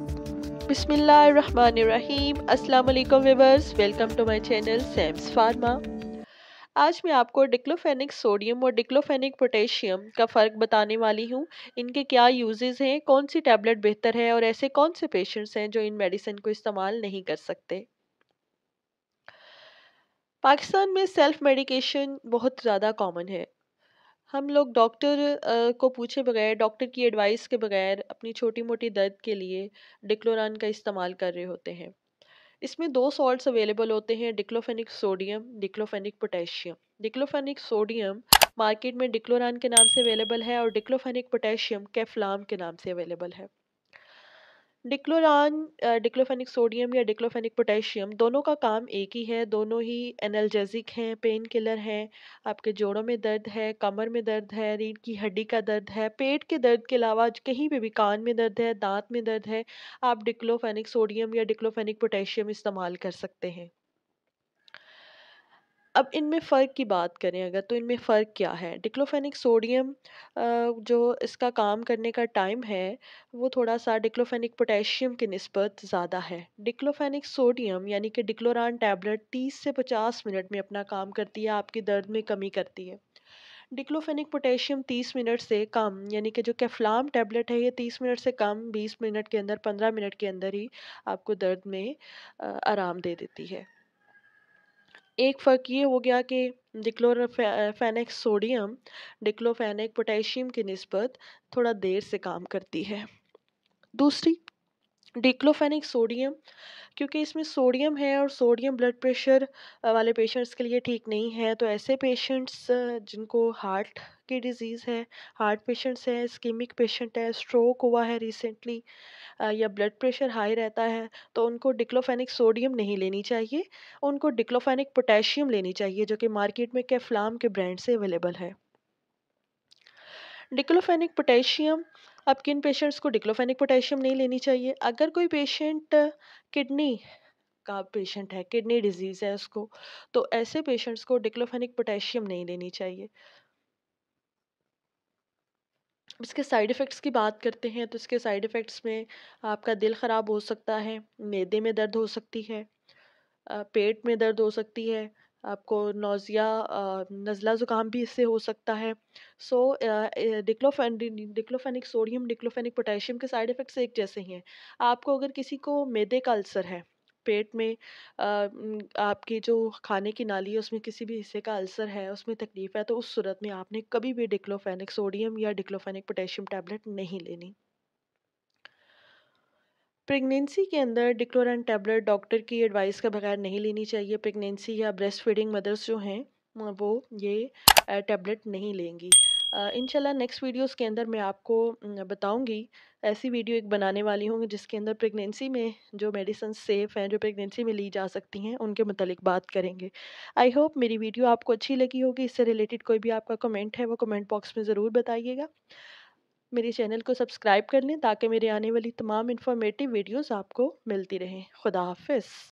बिसमीम अल्लाम व्यवर्स welcome to my channel Sams pharma आज मैं आपको डिक्लोफेनिक सोडियम और डिक्लोफेनिक पोटेशियम का फ़र्क बताने वाली हूँ इनके क्या यूजेस हैं कौन सी टैबलेट बेहतर है और ऐसे कौन से पेशेंट्स हैं जो इन मेडिसिन को इस्तेमाल नहीं कर सकते पाकिस्तान में सेल्फ मेडिकेशन बहुत ज़्यादा कॉमन है हम लोग डॉक्टर को पूछे बगैर डॉक्टर की एडवाइस के बगैर अपनी छोटी मोटी दर्द के लिए डिक्लोरान का इस्तेमाल कर रहे होते हैं इसमें दो सॉल्ट्स अवेलेबल होते हैं diclofenac sodium diclofenac potassium diclofenac sodium market में डिक्लोरान के नाम से अवेलेबल है और डिक्लोफेनिक पोटेशियम कैफलाम के नाम से अवेलेबल है डिक्लोरान डिक्लोफेनिक सोडियम या डिक्लोफेनिक पोटेशियम दोनों का काम एक ही है दोनों ही एनर्जेजिक हैं पेन किलर हैं आपके जोड़ों में दर्द है कमर में दर्द है रीढ़ की हड्डी का दर्द है पेट के दर्द के अलावा कहीं पर भी कान में दर्द है दांत में दर्द है आप डिक्लोफेनिक सोडियम या डिक्लोफेनिक पोटेशियम इस्तेमाल कर सकते हैं अब इनमें फ़र्क की बात करें अगर तो इनमें फ़र्क क्या है डिक्लोफेनिक सोडियम जो इसका काम करने का टाइम है वो थोड़ा सा डिक्लोफेनिक पोटेशियम के नस्बत ज़्यादा है डिक्लोफेनिक सोडियम यानी कि डिक्लोरान टैबलेट 30 से 50 मिनट में अपना काम करती है आपके दर्द में कमी करती है डिक्लोफेनिक पोटेशियम 30 मिनट से कम यानी कि जो कैफ्लाम टैबलेट है ये 30 मिनट से कम 20 मिनट के अंदर 15 मिनट के अंदर ही आपको दर्द में आराम दे देती है एक फ़र्क ये हो गया कि डिक्लोरोफेनेक सोडियम डिक्लोफेनिक पोटेशियम की नस्बत थोड़ा देर से काम करती है दूसरी डिक्लोफेनिक सोडियम क्योंकि इसमें सोडियम है और सोडियम ब्लड प्रेशर वाले पेशेंट्स के लिए ठीक नहीं है तो ऐसे पेशेंट्स जिनको हार्ट की डिज़ीज़ है हार्ट पेशेंट्स हैं स्कीमिक पेशेंट है स्ट्रोक हुआ है रिसेंटली या ब्लड प्रेशर हाई रहता है तो उनको डिक्लोफेनिक सोडियम नहीं लेनी चाहिए उनको डिक्लोफेनिक पोटेशियम लेनी चाहिए जो कि मार्केट में कैफ्लाम के ब्रांड से अवेलेबल है डिक्लोफेनिक पोटेशियम अब किन पेशेंट्स को डिक्लोफेनिक पोटेशियम नहीं लेनी चाहिए अगर कोई पेशेंट किडनी का पेशेंट है किडनी डिजीज़ है उसको तो ऐसे पेशेंट्स को डिक्लोफेनिक पोटेशियम नहीं लेनी चाहिए इसके साइड इफ़ेक्ट्स की बात करते हैं तो इसके साइड इफ़ेक्ट्स में आपका दिल ख़राब हो सकता है मैदे में दर्द हो सकती है पेट में दर्द हो सकती है आपको नोज़िया नज़ला ज़ुकाम भी इससे हो सकता है so diclofenac diclofenac sodium diclofenac potassium के साइड इफ़ेक्ट्स एक जैसे ही हैं आपको अगर किसी को मैदे का अल्सर है पेट में आपकी जो खाने की नाली है उसमें किसी भी हिस्से का अल्सर है, उसमें तकलीफ़ है तो उस सूरत में आपने कभी भी डिक्लोफेनिक सोडियम या डिक्लोफेनिक पोटेशियम टैबलेट नहीं लेनी। प्रेगनेंसी के अंदर डिक्लोरन टैबलेट डॉक्टर की एडवाइस के बगैर नहीं लेनी चाहिए। प्रेगनेंसी या ब्रेस्ट फ़ीडिंग मदर्स जो हैं, वो ये टैबलेट नहीं लेंगी। इंशाल्लाह नेक्स्ट वीडियोस के अंदर मैं आपको बताऊंगी ऐसी वीडियो एक बनाने वाली हूँ जिसके अंदर प्रेगनेंसी में जो मेडिसन सेफ़ हैं जो प्रेगनेंसी में ली जा सकती हैं उनके मतलब बात करेंगे आई होप मेरी वीडियो आपको अच्छी लगी होगी इससे रिलेटेड कोई भी आपका कमेंट है वो कमेंट बॉक्स में ज़रूर बताइएगा मेरे चैनल को सब्सक्राइब कर लें ताकि मेरे आने वाली तमाम इन्फॉर्मेटिव वीडियोज़ आपको मिलती रहें खुदा हाफिज़